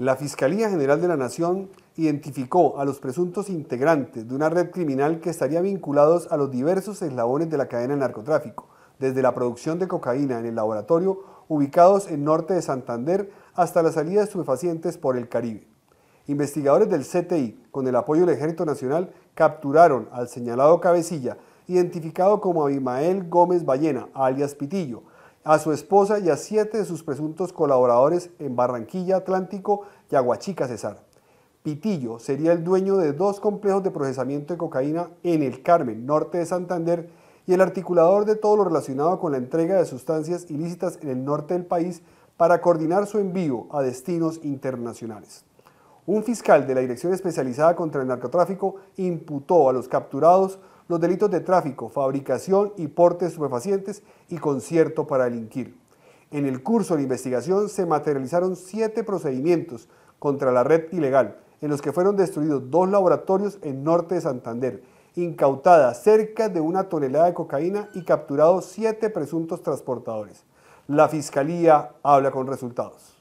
La Fiscalía General de la Nación identificó a los presuntos integrantes de una red criminal que estaría vinculados a los diversos eslabones de la cadena de narcotráfico, desde la producción de cocaína en el laboratorio ubicados en norte de Santander hasta la salida de estupefacientes por el Caribe. Investigadores del CTI, con el apoyo del Ejército Nacional, capturaron al señalado cabecilla, identificado como Abimael Gómez Ballena, alias Pitillo, a su esposa y a siete de sus presuntos colaboradores en Barranquilla, Atlántico y Aguachica, Cesar. Pitillo sería el dueño de dos complejos de procesamiento de cocaína en el Carmen, norte de Santander, y el articulador de todo lo relacionado con la entrega de sustancias ilícitas en el norte del país para coordinar su envío a destinos internacionales. Un fiscal de la Dirección Especializada contra el Narcotráfico imputó a los capturados los delitos de tráfico, fabricación y porte de estupefacientes y concierto para delinquir. En el curso de la investigación se materializaron siete procedimientos contra la red ilegal, en los que fueron destruidos dos laboratorios en norte de Santander, incautada cerca de una tonelada de cocaína y capturados siete presuntos transportadores. La Fiscalía habla con resultados.